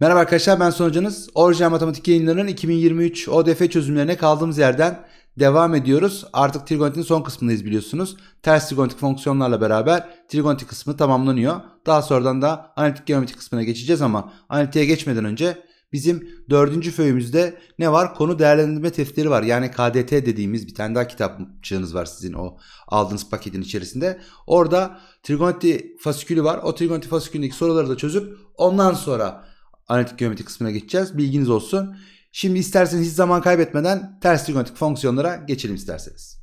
Merhaba arkadaşlar ben Sonucanız. Orijinal Matematik yayınlarının 2023 ODF çözümlerine kaldığımız yerden devam ediyoruz. Artık trigonometrin son kısmındayız biliyorsunuz. Ters trigonometrik fonksiyonlarla beraber trigonometrik kısmı tamamlanıyor. Daha sonradan da analitik geometri kısmına geçeceğiz ama analitiğe geçmeden önce bizim dördüncü föyümüzde ne var? Konu değerlendirme testleri var. Yani KDT dediğimiz bir tane daha kitapçığınız var sizin o aldığınız paketin içerisinde. Orada trigonometri fasikülü var. O trigonometri fasikülündeki soruları da çözüp ondan sonra analitik geometri kısmına geçeceğiz. Bilginiz olsun. Şimdi isterseniz hiç zaman kaybetmeden ters trigonometrik fonksiyonlara geçelim isterseniz.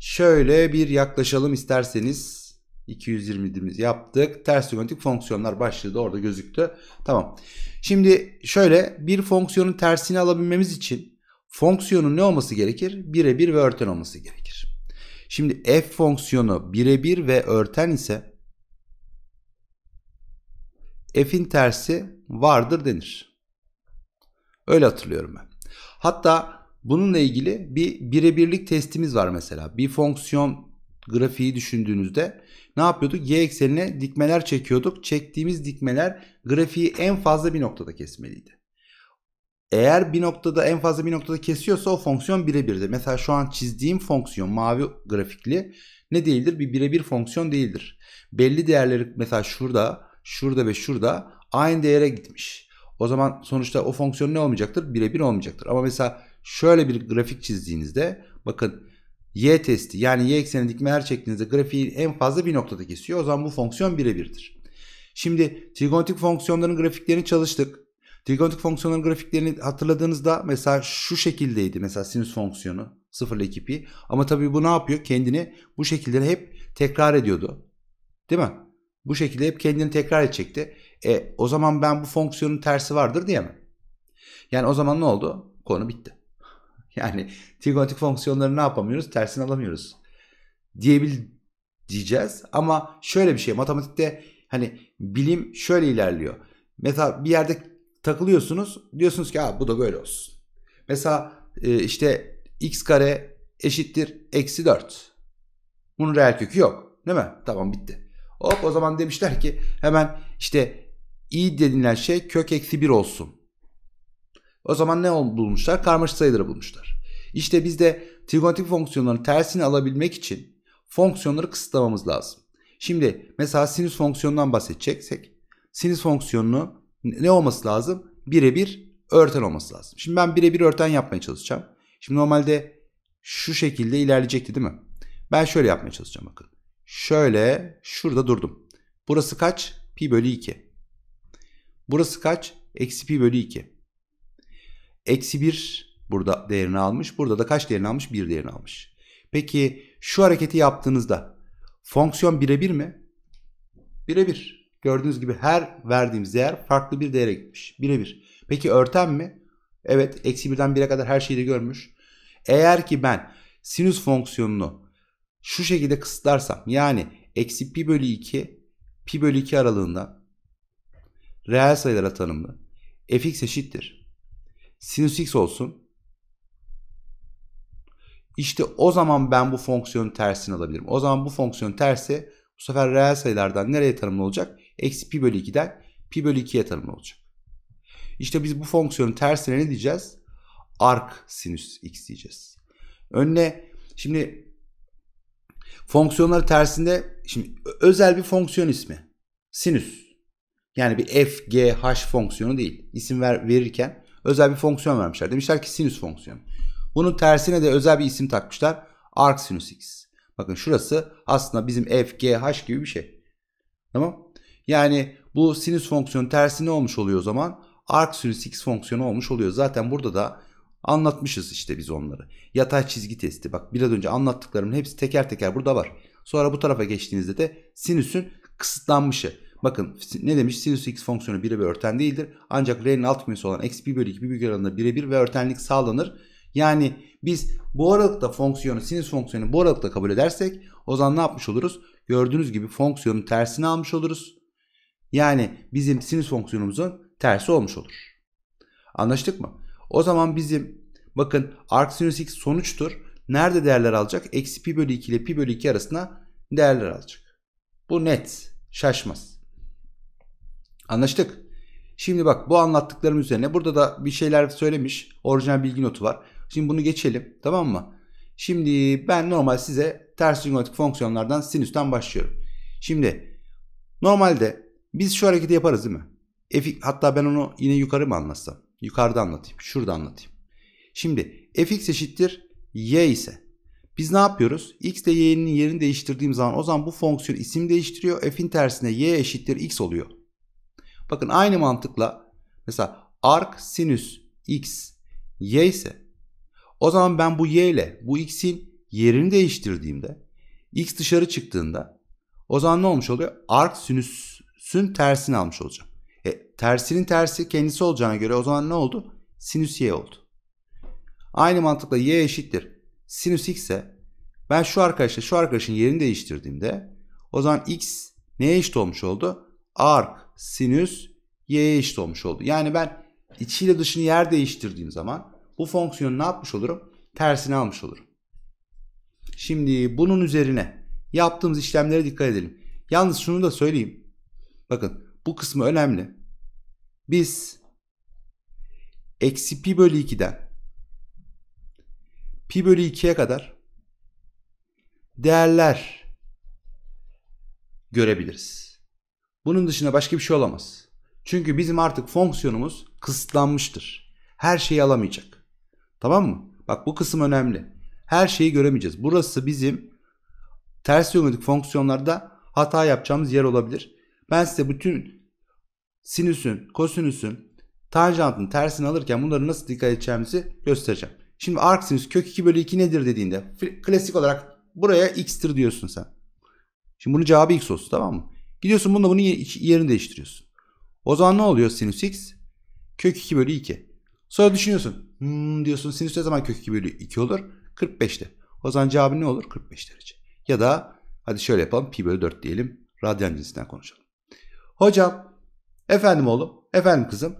Şöyle bir yaklaşalım isterseniz. 220'imizi yaptık. Ters trigonometrik fonksiyonlar başladı orada gözüktü. Tamam. Şimdi şöyle bir fonksiyonun tersini alabilmemiz için fonksiyonun ne olması gerekir? Birebir ve örten olması gerekir. Şimdi f fonksiyonu birebir ve örten ise f'in tersi vardır denir. Öyle hatırlıyorum ben. Hatta bununla ilgili bir birebirlik testimiz var mesela. Bir fonksiyon grafiği düşündüğünüzde ne yapıyorduk? Y eksenine dikmeler çekiyorduk. Çektiğimiz dikmeler grafiği en fazla bir noktada kesmeliydi. Eğer bir noktada en fazla bir noktada kesiyorsa o fonksiyon birebirdir. Mesela şu an çizdiğim fonksiyon mavi grafikli ne değildir? Bir birebir fonksiyon değildir. Belli değerleri mesela şurada şurada ve şurada aynı değere gitmiş. O zaman sonuçta o fonksiyon ne olmayacaktır? Birebir olmayacaktır. Ama mesela şöyle bir grafik çizdiğinizde bakın y testi yani y ekseni dikme her çektiğinizde grafiği en fazla bir noktada kesiyor. O zaman bu fonksiyon birebirdir. Şimdi trigonometrik fonksiyonların grafiklerini çalıştık. Trigonometrik fonksiyonların grafiklerini hatırladığınızda mesela şu şekildeydi. Mesela sinüs fonksiyonu 0 ile 2 pi. Ama tabii bu ne yapıyor? Kendini bu şekilde hep tekrar ediyordu. Değil mi? Bu şekilde hep kendini tekrar edecekti. E o zaman ben bu fonksiyonun tersi vardır diye mi? Yani o zaman ne oldu? Konu bitti. Yani trigonometrik fonksiyonları ne yapamıyoruz? Tersini alamıyoruz. Diyebil diyeceğiz ama şöyle bir şey matematikte hani bilim şöyle ilerliyor. Mesela bir yerde takılıyorsunuz diyorsunuz ki ha bu da böyle olsun. Mesela e, işte x kare eşittir eksi 4. Bunun reel kökü yok değil mi? Tamam bitti. Hop o zaman demişler ki hemen işte i denilen şey kök eksi 1 olsun. O zaman ne bulmuşlar? Karmaşık sayıları bulmuşlar. İşte biz de trigonometrik fonksiyonların tersini alabilmek için fonksiyonları kısıtlamamız lazım. Şimdi mesela sinüs fonksiyonundan bahsedeceksek sinüs fonksiyonunu ne olması lazım? Birebir örten olması lazım. Şimdi ben birebir örten yapmaya çalışacağım. Şimdi normalde şu şekilde ilerleyecekti değil mi? Ben şöyle yapmaya çalışacağım bakın. Şöyle şurada durdum. Burası kaç? Pi bölü 2. Burası kaç? Eksi pi bölü 2. Eksi 1 burada değerini almış. Burada da kaç değerini almış? 1 değerini almış. Peki şu hareketi yaptığınızda fonksiyon birebir mi? Birebir. Gördüğünüz gibi her verdiğimiz değer farklı bir değere gitmiş. Birebir. Peki örten mi? Evet. Eksi birden 1'e kadar her şeyi de görmüş. Eğer ki ben sinüs fonksiyonunu şu şekilde kısıtlarsam yani eksi pi bölü 2 pi bölü 2 aralığında reel sayılara tanımlı fx eşittir. Sinüs x olsun. İşte o zaman ben bu fonksiyonun tersini alabilirim. O zaman bu fonksiyonun tersi bu sefer reel sayılardan nereye tanımlı olacak? Eksi pi bölü 2'den pi bölü 2'ye tanımlı olacak. İşte biz bu fonksiyonun tersine ne diyeceğiz? Ark sinüs x diyeceğiz. Önüne şimdi Fonksiyonları tersinde şimdi özel bir fonksiyon ismi. Sinüs. Yani bir f, g, h fonksiyonu değil. İsim ver, verirken özel bir fonksiyon vermişler. Demişler ki sinüs fonksiyonu. Bunun tersine de özel bir isim takmışlar. Arc sinüs x. Bakın şurası aslında bizim f, g, h gibi bir şey. Tamam? Yani bu sinüs fonksiyonun tersi ne olmuş oluyor o zaman? Arc sinüs x fonksiyonu olmuş oluyor. Zaten burada da Anlatmışız işte biz onları. Yatay çizgi testi bak biraz önce anlattıklarımın hepsi teker teker burada var. Sonra bu tarafa geçtiğinizde de sinüsün kısıtlanmışı. Bakın ne demiş sinüs x fonksiyonu birebir örten değildir. Ancak r'nin alt kümesi olan x bir bölü 2 bir büyük aralığında birebir ve örtenlik sağlanır. Yani biz bu aralıkta fonksiyonu sinüs fonksiyonu bu aralıkta kabul edersek o zaman ne yapmış oluruz? Gördüğünüz gibi fonksiyonun tersini almış oluruz. Yani bizim sinüs fonksiyonumuzun tersi olmuş olur. Anlaştık mı? O zaman bizim bakın arc x sonuçtur. Nerede değerler alacak? Eksi pi bölü 2 ile pi bölü 2 arasında değerler alacak. Bu net. Şaşmaz. Anlaştık. Şimdi bak bu anlattıklarım üzerine burada da bir şeyler söylemiş. Orijinal bilgi notu var. Şimdi bunu geçelim. Tamam mı? Şimdi ben normal size ters trigonometrik fonksiyonlardan sinüsten başlıyorum. Şimdi normalde biz şu hareketi yaparız değil mi? F, hatta ben onu yine yukarı mı anlatsam? yukarıda anlatayım. Şurada anlatayım. Şimdi fx eşittir y ise biz ne yapıyoruz? X de y'nin yerini değiştirdiğim zaman o zaman bu fonksiyon isim değiştiriyor. F'in tersine y eşittir x oluyor. Bakın aynı mantıkla mesela arc sinüs x y ise o zaman ben bu y ile bu x'in yerini değiştirdiğimde x dışarı çıktığında o zaman ne olmuş oluyor? Arc sinüsün tersini almış olacağım. E, tersinin tersi kendisi olacağına göre o zaman ne oldu? Sinüs y oldu. Aynı mantıkla y eşittir. Sinüs x ise ben şu arkadaşla şu arkadaşın yerini değiştirdiğimde o zaman x neye eşit olmuş oldu? Ark sinüs y'ye eşit olmuş oldu. Yani ben içiyle dışını yer değiştirdiğim zaman bu fonksiyonu ne yapmış olurum? Tersini almış olurum. Şimdi bunun üzerine yaptığımız işlemlere dikkat edelim. Yalnız şunu da söyleyeyim. Bakın bu kısmı önemli. Biz eksi pi bölü 2'den pi bölü 2'ye kadar değerler görebiliriz. Bunun dışında başka bir şey olamaz. Çünkü bizim artık fonksiyonumuz kısıtlanmıştır. Her şeyi alamayacak. Tamam mı? Bak bu kısım önemli. Her şeyi göremeyeceğiz. Burası bizim ters yönelik fonksiyonlarda hata yapacağımız yer olabilir. Ben size bütün sinüsün, kosinüsün, tanjantın tersini alırken bunları nasıl dikkat edeceğimizi göstereceğim. Şimdi arc sinüs kök 2 bölü 2 nedir dediğinde klasik olarak buraya x'tir diyorsun sen. Şimdi bunun cevabı x olsun tamam mı? Gidiyorsun bununla bunun yerini değiştiriyorsun. O zaman ne oluyor sinüs x? Kök 2 bölü 2. Sonra düşünüyorsun. Hmm diyorsun sinüs ne zaman kök 2 bölü 2 olur? 45'te. O zaman cevabı ne olur? 45 derece. Ya da hadi şöyle yapalım. Pi bölü 4 diyelim. Radyan cinsinden konuşalım. Hocam efendim oğlum efendim kızım.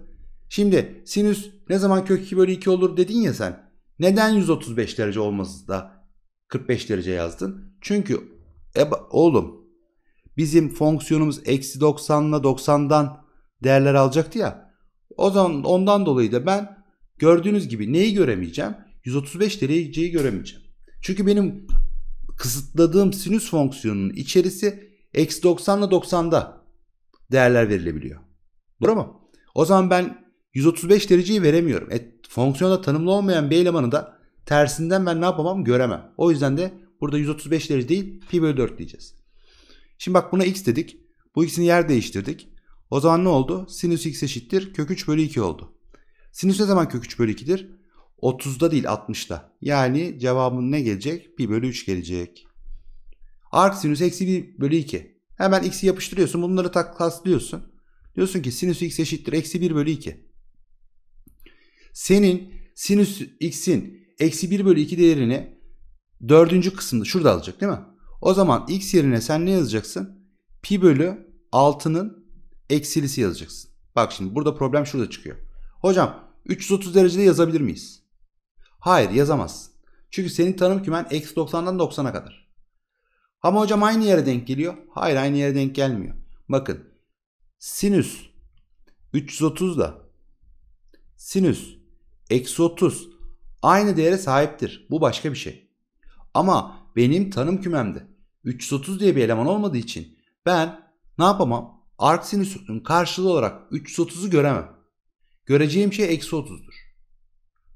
Şimdi sinüs ne zaman kök 2 bölü 2 olur dedin ya sen. Neden 135 derece olmasız da 45 derece yazdın? Çünkü e, oğlum bizim fonksiyonumuz eksi 90'la 90'dan değerler alacaktı ya. O zaman ondan dolayı da ben gördüğünüz gibi neyi göremeyeceğim? 135 dereceyi göremeyeceğim. Çünkü benim kısıtladığım sinüs fonksiyonunun içerisi eksi 90'la 90'da değerler verilebiliyor. Doğru mu? O zaman ben 135 dereceyi veremiyorum. E, fonksiyonda tanımlı olmayan bir elemanı da tersinden ben ne yapamam göremem. O yüzden de burada 135 derece değil pi bölü 4 diyeceğiz. Şimdi bak buna x dedik. Bu x'ini yer değiştirdik. O zaman ne oldu? Sinüs x eşittir kök 3 bölü 2 oldu. Sinüs ne zaman kök 3 bölü 2'dir? 30'da değil 60'da. Yani cevabın ne gelecek? Pi bölü 3 gelecek. Arc sinüs eksi 1 bölü 2. Hemen x'i yapıştırıyorsun. Bunları taklaslıyorsun, Diyorsun ki sinüs x eşittir. Eksi 1 bölü 2. Senin sinüs x'in eksi 1 bölü 2 değerini dördüncü kısımda şurada alacak değil mi? O zaman x yerine sen ne yazacaksın? Pi bölü 6'nın eksilisi yazacaksın. Bak şimdi burada problem şurada çıkıyor. Hocam 330 derecede yazabilir miyiz? Hayır yazamazsın. Çünkü senin tanım kümen eksi 90'dan 90'a kadar. Ama hocam aynı yere denk geliyor. Hayır aynı yere denk gelmiyor. Bakın sinüs 330 da sinüs eksi 30 aynı değere sahiptir. Bu başka bir şey. Ama benim tanım kümemde 330 diye bir eleman olmadığı için ben ne yapamam? Arc sinüsün karşılığı olarak 330'u göremem. Göreceğim şey eksi 30'dur.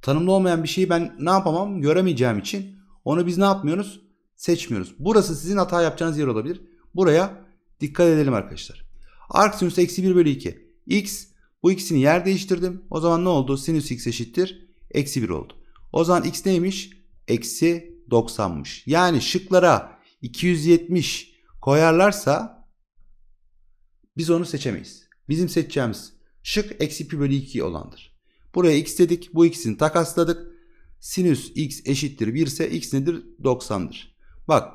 Tanımlı olmayan bir şeyi ben ne yapamam? Göremeyeceğim için onu biz ne yapmıyoruz? seçmiyoruz. Burası sizin hata yapacağınız yer olabilir. Buraya dikkat edelim arkadaşlar. Arc sinüs eksi 1 bölü 2. X bu ikisini yer değiştirdim. O zaman ne oldu? Sinüs x eşittir. Eksi 1 oldu. O zaman x neymiş? Eksi 90'mış. Yani şıklara 270 koyarlarsa biz onu seçemeyiz. Bizim seçeceğimiz şık eksi pi bölü 2 olandır. Buraya x dedik. Bu ikisini takasladık. Sinüs x eşittir 1 ise x nedir? 90'dır. Bak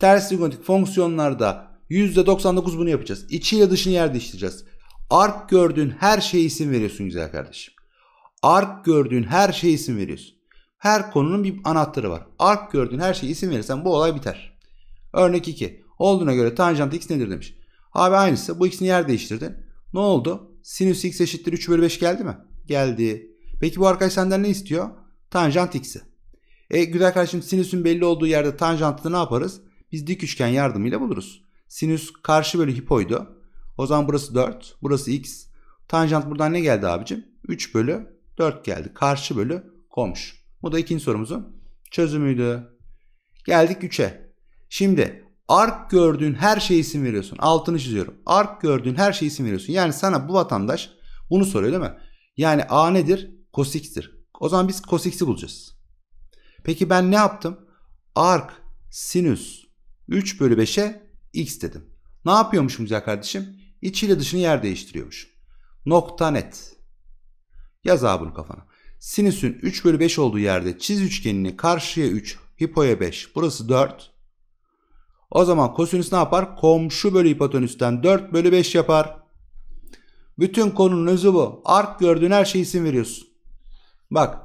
ters trigonometrik fonksiyonlarda %99 bunu yapacağız. İçiyle dışını yer değiştireceğiz. Ark gördüğün her şeye isim veriyorsun güzel kardeşim. Ark gördüğün her şeye isim veriyorsun. Her konunun bir anahtarı var. Ark gördüğün her şeye isim verirsen bu olay biter. Örnek 2. Olduğuna göre tanjant x nedir demiş. Abi aynısı bu x'ini yer değiştirdin. Ne oldu? Sinüs x eşittir 3 bölü 5 geldi mi? Geldi. Peki bu arkadaş senden ne istiyor? Tanjant x'i. E güzel kardeşim sinüsün belli olduğu yerde tanjantını ne yaparız? Biz dik üçgen yardımıyla buluruz. Sinüs karşı bölü hipoydu. O zaman burası 4. Burası x. Tanjant buradan ne geldi abicim? 3 bölü 4 geldi. Karşı bölü komşu. Bu da ikinci sorumuzun çözümüydü. Geldik 3'e. Şimdi ark gördüğün her şeye isim veriyorsun. Altını çiziyorum. Ark gördüğün her şeye isim veriyorsun. Yani sana bu vatandaş bunu soruyor değil mi? Yani A nedir? Cos x'tir. O zaman biz cos x'i bulacağız. Peki ben ne yaptım? Ark sinüs 3 bölü 5'e x dedim. Ne yapıyormuşum güzel kardeşim? İçiyle dışını yer değiştiriyormuş. Nokta net. Yaz abi bunu kafana. Sinüsün 3 bölü 5 olduğu yerde çiz üçgenini karşıya 3, hipoya 5. Burası 4. O zaman kosinüs ne yapar? Komşu bölü hipotenüsten 4 bölü 5 yapar. Bütün konunun özü bu. Ark gördüğün her şeye isim veriyorsun. Bak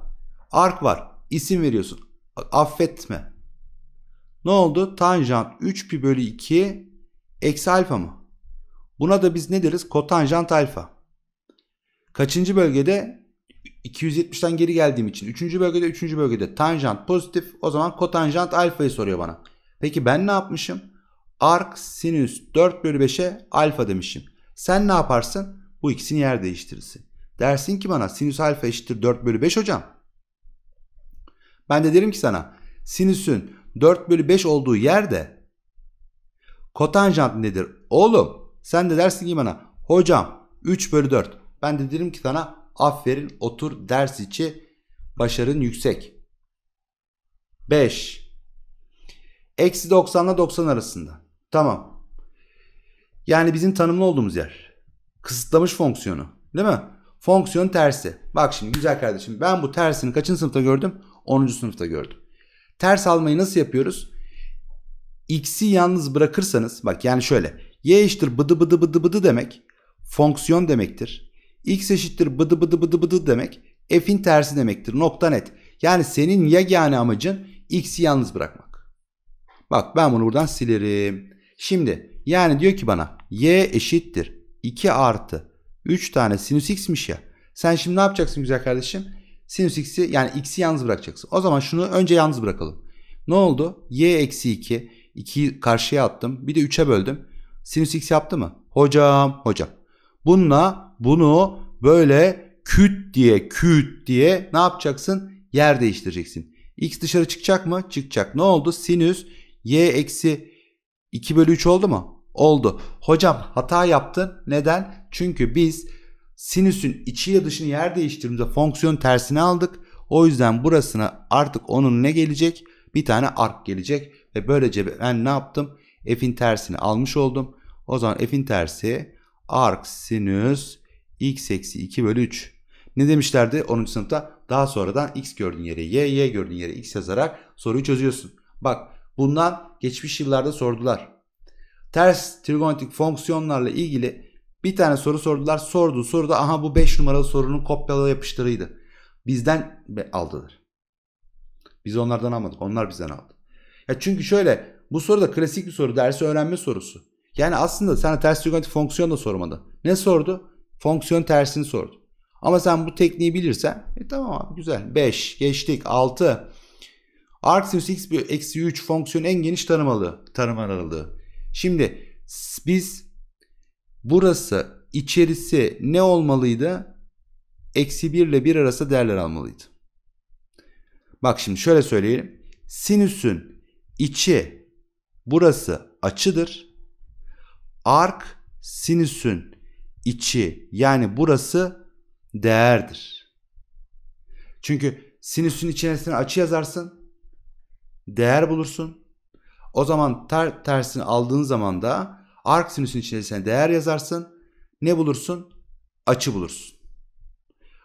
ark var. İsim veriyorsun affetme. Ne oldu? Tanjant 3 pi bölü 2 eksi alfa mı? Buna da biz ne deriz? Kotanjant alfa. Kaçıncı bölgede? 270'ten geri geldiğim için. Üçüncü bölgede, üçüncü bölgede tanjant pozitif. O zaman kotanjant alfayı soruyor bana. Peki ben ne yapmışım? Ark sinüs 4 bölü 5'e alfa demişim. Sen ne yaparsın? Bu ikisini yer değiştirirsin. Dersin ki bana sinüs alfa eşittir 4 bölü 5 hocam. Ben de derim ki sana sinüsün 4 bölü 5 olduğu yerde kotanjant nedir? Oğlum sen de dersin ki bana hocam 3 bölü 4. Ben de derim ki sana aferin otur ders içi başarın yüksek. 5. Eksi 90 ile 90 arasında. Tamam. Yani bizim tanımlı olduğumuz yer. Kısıtlamış fonksiyonu. Değil mi? Fonksiyon tersi. Bak şimdi güzel kardeşim ben bu tersini kaçın sınıfta gördüm? 10. sınıfta gördüm. Ters almayı nasıl yapıyoruz? X'i yalnız bırakırsanız bak yani şöyle. Y eşittir bıdı bıdı bıdı bıdı demek fonksiyon demektir. X eşittir bıdı bıdı bıdı bıdı demek f'in tersi demektir. Nokta net. Yani senin yegane amacın x'i yalnız bırakmak. Bak ben bunu buradan silerim. Şimdi yani diyor ki bana y eşittir 2 artı 3 tane sinüs x'miş ya. Sen şimdi ne yapacaksın güzel kardeşim? Sinüs x'i yani x'i yalnız bırakacaksın. O zaman şunu önce yalnız bırakalım. Ne oldu? Y eksi 2. 2'yi karşıya attım. Bir de 3'e böldüm. Sinüs x yaptı mı? Hocam hocam. Bununla bunu böyle küt diye küt diye ne yapacaksın? Yer değiştireceksin. X dışarı çıkacak mı? Çıkacak. Ne oldu? Sinüs y eksi 2 bölü 3 oldu mu? Oldu. Hocam hata yaptın. Neden? Çünkü biz sinüsün içi ya dışını yer değiştirdiğimizde fonksiyon tersini aldık. O yüzden burasına artık onun ne gelecek? Bir tane ark gelecek ve böylece ben ne yaptım? F'in tersini almış oldum. O zaman F'in tersi ark sinüs x eksi 2 bölü 3. Ne demişlerdi 10. sınıfta? Daha sonradan x gördüğün yere y, y gördüğün yere x yazarak soruyu çözüyorsun. Bak bundan geçmiş yıllarda sordular. Ters trigonometrik fonksiyonlarla ilgili bir tane soru sordular. Sordu soruda aha bu 5 numaralı sorunun kopyala yapıştırıydı. Bizden aldılar. Biz onlardan almadık. Onlar bizden aldı. Ya çünkü şöyle bu soru da klasik bir soru. Dersi öğrenme sorusu. Yani aslında sana ters trigonometrik fonksiyon da sormadı. Ne sordu? Fonksiyon tersini sordu. Ama sen bu tekniği bilirsen e tamam abi güzel. 5 geçtik 6 Arcsinus x bir eksi 3 fonksiyon en geniş tanım aralığı. Tanım aralığı. Şimdi biz burası içerisi ne olmalıydı? Eksi 1 ile 1 arası değerler almalıydı. Bak şimdi şöyle söyleyelim. Sinüsün içi burası açıdır. Ark sinüsün içi yani burası değerdir. Çünkü sinüsün içerisine açı yazarsın. Değer bulursun. O zaman ter, tersini aldığın zaman da Arc sinüsün içerisine değer yazarsın. Ne bulursun? Açı bulursun.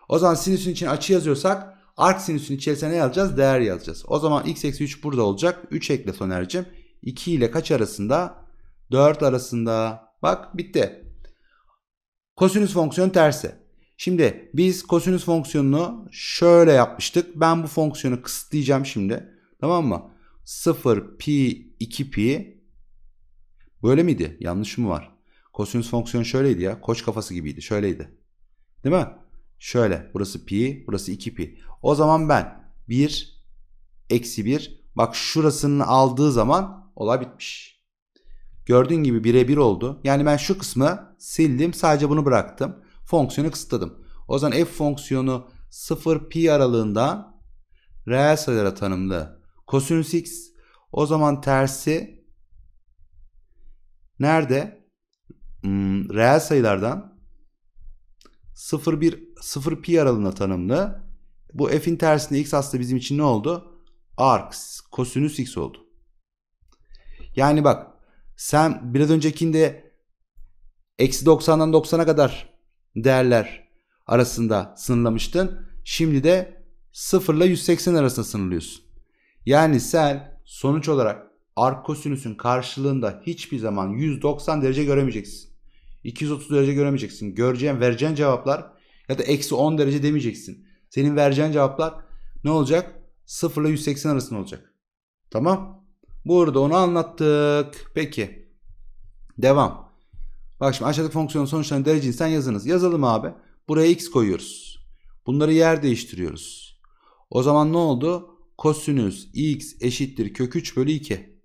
O zaman sinüsün için açı yazıyorsak arc sinüsün içerisine ne yazacağız? Değer yazacağız. O zaman x eksi 3 burada olacak. 3 ekle Soner'cim. 2 ile kaç arasında? 4 arasında. Bak bitti. Kosinüs fonksiyonu tersi. Şimdi biz kosinüs fonksiyonunu şöyle yapmıştık. Ben bu fonksiyonu kısıtlayacağım şimdi. Tamam mı? 0 pi 2 pi Böyle miydi? Yanlış mı var? Kosinüs fonksiyon şöyleydi ya. Koç kafası gibiydi. Şöyleydi. Değil mi? Şöyle. Burası pi. Burası 2 pi. O zaman ben 1 eksi 1. Bak şurasını aldığı zaman olay bitmiş. Gördüğün gibi birebir oldu. Yani ben şu kısmı sildim. Sadece bunu bıraktım. Fonksiyonu kısıtladım. O zaman f fonksiyonu 0 pi aralığında reel sayılara tanımlı. Kosinüs x o zaman tersi Nerede? Hmm, reel sayılardan 0,1 0 pi aralığına tanımlı. Bu f'in tersinde x aslında bizim için ne oldu? Arx, kosinüs x oldu. Yani bak sen biraz öncekinde eksi 90'dan 90'a kadar değerler arasında sınırlamıştın. Şimdi de 0 ile 180 arasında sınırlıyorsun. Yani sen sonuç olarak Arkosinüsün karşılığında hiçbir zaman 190 derece göremeyeceksin. 230 derece göremeyeceksin. Göreceğin, vereceğin cevaplar ya da eksi 10 derece demeyeceksin. Senin vereceğin cevaplar ne olacak? 0 ile 180 arasında olacak. Tamam. Burada onu anlattık. Peki. Devam. Bak şimdi aşağıdaki fonksiyonun sonuçlarını sen yazınız. Yazalım abi. Buraya x koyuyoruz. Bunları yer değiştiriyoruz. O zaman ne oldu? Kosinüs x eşittir kök 3 bölü 2.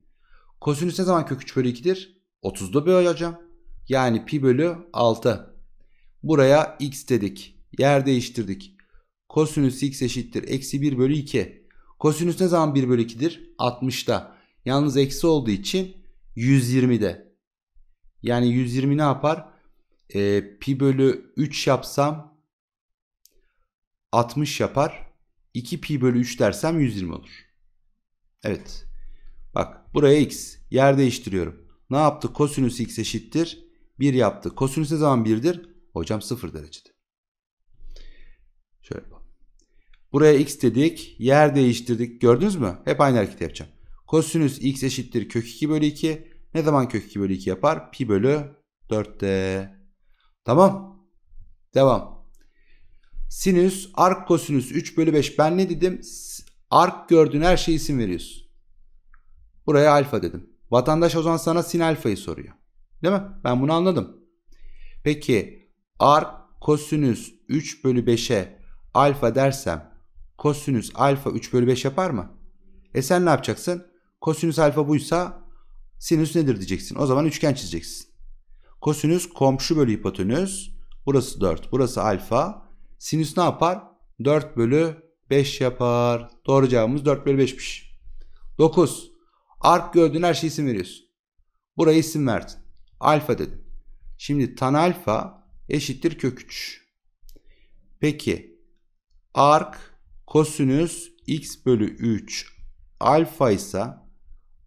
Kosinüs ne zaman kök 3 bölü 2'dir? 30'da böleceğim. Yani pi bölü 6. Buraya x dedik. Yer değiştirdik. Kosinüs x eşittir. Eksi 1 bölü 2. Kosinüs ne zaman 1 bölü 2'dir? 60'da. Yalnız eksi olduğu için 120'de. Yani 120 ne yapar? E, pi bölü 3 yapsam 60 yapar. 2 pi bölü 3 dersem 120 olur. Evet. Bak buraya x. Yer değiştiriyorum. Ne yaptı? Kosinüs x eşittir. 1 yaptı. Kosinüs ne zaman 1'dir? Hocam 0 derecede. Şöyle yapalım. Buraya x dedik. Yer değiştirdik. Gördünüz mü? Hep aynı hareketi yapacağım. Kosinüs x eşittir kök 2 bölü 2. Ne zaman kök 2 bölü 2 yapar? Pi bölü 4'te. Tamam. Devam. Sinüs, ark kosinüs 3 bölü 5. Ben ne dedim? Ark gördüğün her şeye isim veriyorsun. Buraya alfa dedim. Vatandaş o zaman sana sin alfayı soruyor. Değil mi? Ben bunu anladım. Peki ar kosinüs 3 bölü 5'e alfa dersem kosinüs alfa 3 bölü 5 yapar mı? E sen ne yapacaksın? Kosinüs alfa buysa sinüs nedir diyeceksin. O zaman üçgen çizeceksin. Kosinüs komşu bölü hipotenüs. Burası 4. Burası alfa. Sinüs ne yapar? 4 bölü 5 yapar. Doğru cevabımız 4 bölü 5'miş. 9. Ark gördüğün her şey isim veriyorsun. Buraya isim verdin. Alfa dedin. Şimdi tan alfa eşittir kök 3. Peki ark kosinüs x bölü 3 alfa ise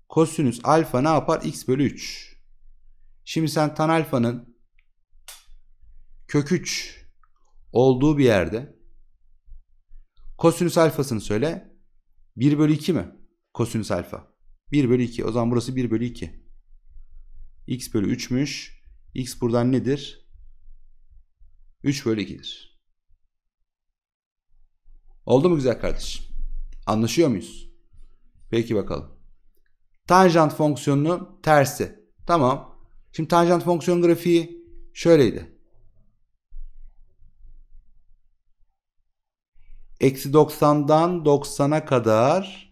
kosinüs alfa ne yapar? x bölü 3. Şimdi sen tan alfanın kök 3 olduğu bir yerde kosinüs alfasını söyle. 1 bölü 2 mi? Kosinüs alfa. 1 bölü 2. O zaman burası 1 bölü 2. X bölü 3'müş. X buradan nedir? 3 bölü 2'dir. Oldu mu güzel kardeşim? Anlaşıyor muyuz? Peki bakalım. Tanjant fonksiyonunun tersi. Tamam. Şimdi tanjant fonksiyon grafiği şöyleydi. Eksi 90'dan 90'a kadar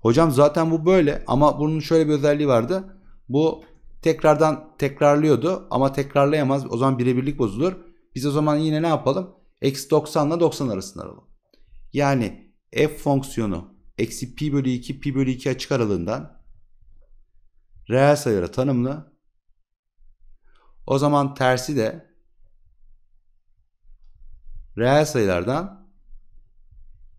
Hocam zaten bu böyle ama bunun şöyle bir özelliği vardı. Bu tekrardan tekrarlıyordu ama tekrarlayamaz. O zaman birebirlik bozulur. Biz o zaman yine ne yapalım? Eksi 90 ile 90 arasında alalım. Yani f fonksiyonu eksi pi bölü 2 pi bölü 2 açık aralığından reel sayılara tanımlı. O zaman tersi de reel sayılardan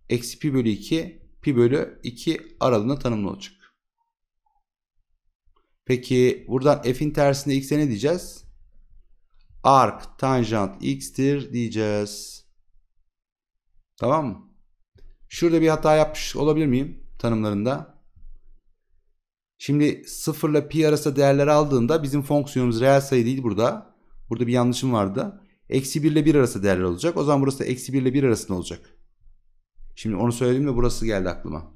eksi pi bölü 2 pi bölü 2 aralığında tanımlı olacak. Peki buradan f'in tersine x'e ne diyeceğiz? Ark tanjant x'tir diyeceğiz. Tamam mı? Şurada bir hata yapmış olabilir miyim tanımlarında? Şimdi 0 ile pi arasında değerler aldığında bizim fonksiyonumuz reel sayı değil burada. Burada bir yanlışım vardı. Eksi 1 ile 1 arasında değerler olacak. O zaman burası da eksi 1 ile 1 arasında olacak. Şimdi onu söylediğimde burası geldi aklıma.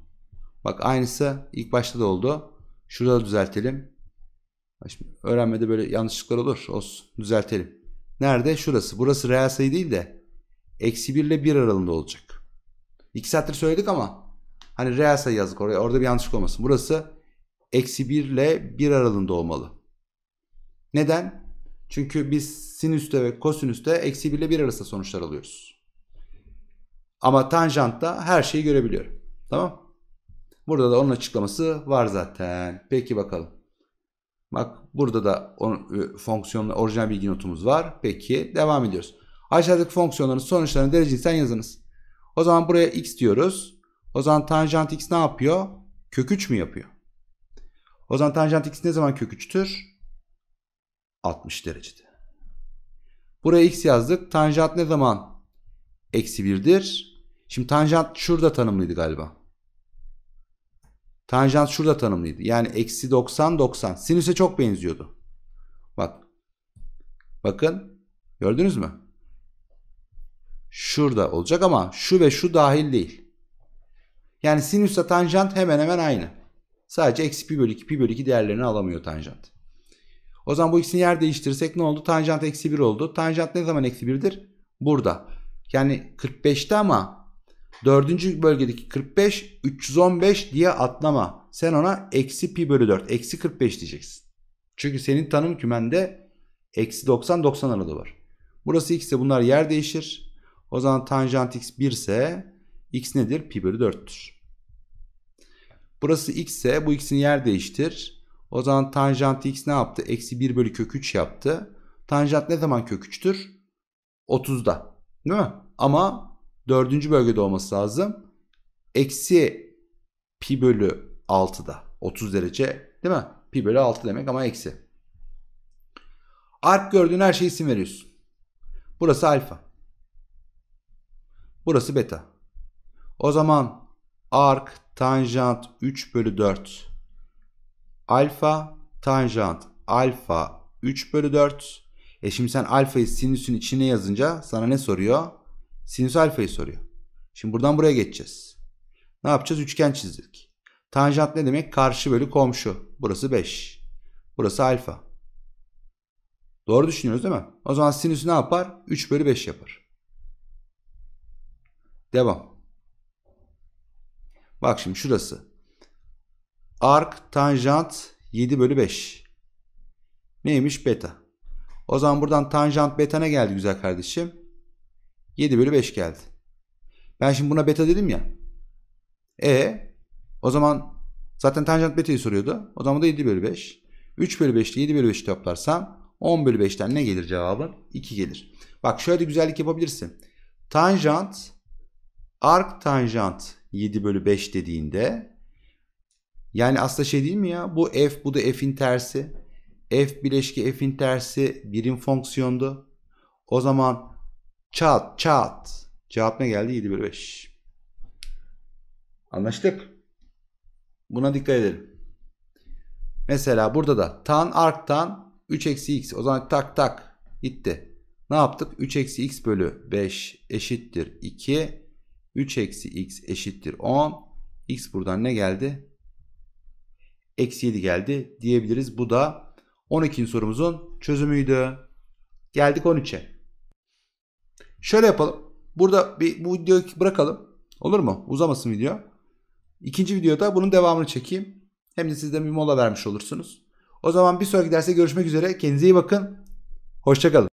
Bak aynısı ilk başta da oldu. Şurada da düzeltelim. Şimdi öğrenmede böyle yanlışlıklar olur. Olsun. Düzeltelim. Nerede? Şurası. Burası reel sayı değil de eksi 1 ile 1 aralığında olacak. İki saattir söyledik ama hani reel sayı yazdık oraya. Orada bir yanlışlık olmasın. Burası eksi 1 ile 1 aralığında olmalı. Neden? Çünkü biz sinüste ve kosinüste eksi 1 ile 1 arasında sonuçlar alıyoruz. Ama tanjantta her şeyi görebiliyorum. Tamam. Burada da onun açıklaması var zaten. Peki bakalım. Bak burada da e, fonksiyonun orijinal bilgi notumuz var. Peki devam ediyoruz. Aşağıdaki fonksiyonların sonuçlarını derecesinden yazınız. O zaman buraya x diyoruz. O zaman tanjant x ne yapıyor? Kök 3 mü yapıyor? O zaman tanjant x ne zaman kök 3'tür? 60 derecede. Buraya x yazdık. Tanjant ne zaman eksi 1'dir. Şimdi tanjant şurada tanımlıydı galiba. Tanjant şurada tanımlıydı. Yani eksi 90 90. Sinüse çok benziyordu. Bak. Bakın. Gördünüz mü? Şurada olacak ama şu ve şu dahil değil. Yani sinüsle tanjant hemen hemen aynı. Sadece eksi pi bölü 2 pi bölü 2 değerlerini alamıyor tanjant. O zaman bu ikisini yer değiştirirsek ne oldu? Tanjant eksi 1 oldu. Tanjant ne zaman eksi 1'dir? Burada. Yani 45'te ama 4. bölgedeki 45 315 diye atlama. Sen ona eksi pi bölü 4 eksi 45 diyeceksin. Çünkü senin tanım kümende eksi 90 90 aralığı var. Burası x ise bunlar yer değişir. O zaman tanjant x 1 ise x nedir? Pi bölü 4'tür. Burası x ise bu x'in yer değiştir. O zaman tanjant x ne yaptı? Eksi 1 bölü kök 3 yaptı. Tanjant ne zaman kök 3'tür? 30'da. Değil mi? Ama dördüncü bölgede olması lazım. Eksi pi bölü 6'da. 30 derece değil mi? Pi bölü 6 demek ama eksi. Arp gördüğün her şey isim veriyorsun. Burası alfa. Burası beta. O zaman ark tanjant 3 bölü 4 alfa tanjant alfa 3 bölü 4 e şimdi sen alfayı sinüsün içine yazınca sana ne soruyor? Sinüs alfayı soruyor. Şimdi buradan buraya geçeceğiz. Ne yapacağız? Üçgen çizdik. Tanjant ne demek? Karşı bölü komşu. Burası 5. Burası alfa. Doğru düşünüyoruz değil mi? O zaman sinüs ne yapar? 3 bölü 5 yapar. Devam. Bak şimdi şurası. Ark tanjant 7 bölü 5. Neymiş? Beta. O zaman buradan tanjant beta ne geldi güzel kardeşim? 7 bölü 5 geldi. Ben şimdi buna beta dedim ya. E o zaman zaten tanjant beta'yı soruyordu. O zaman da 7 bölü 5. 3 bölü 5 ile 7 bölü 5 toplarsam 10 bölü 5'ten ne gelir cevabın? 2 gelir. Bak şöyle güzellik yapabilirsin. Tanjant arc tanjant 7 bölü 5 dediğinde yani aslında şey değil mi ya? Bu f bu da f'in tersi f bileşki f'in tersi birim fonksiyondu. O zaman çat çat cevap ne geldi? 7 bölü 5. Anlaştık. Buna dikkat edelim. Mesela burada da tan arktan 3 eksi x. O zaman tak tak gitti. Ne yaptık? 3 eksi x bölü 5 eşittir 2. 3 eksi x eşittir 10. X buradan ne geldi? Eksi 7 geldi diyebiliriz. Bu da 12. sorumuzun çözümüydü. Geldik 13'e. Şöyle yapalım. Burada bir bu videoyu bırakalım. Olur mu? Uzamasın video. İkinci videoda bunun devamını çekeyim. Hem de siz de bir mola vermiş olursunuz. O zaman bir sonraki derste görüşmek üzere. Kendinize iyi bakın. Hoşçakalın.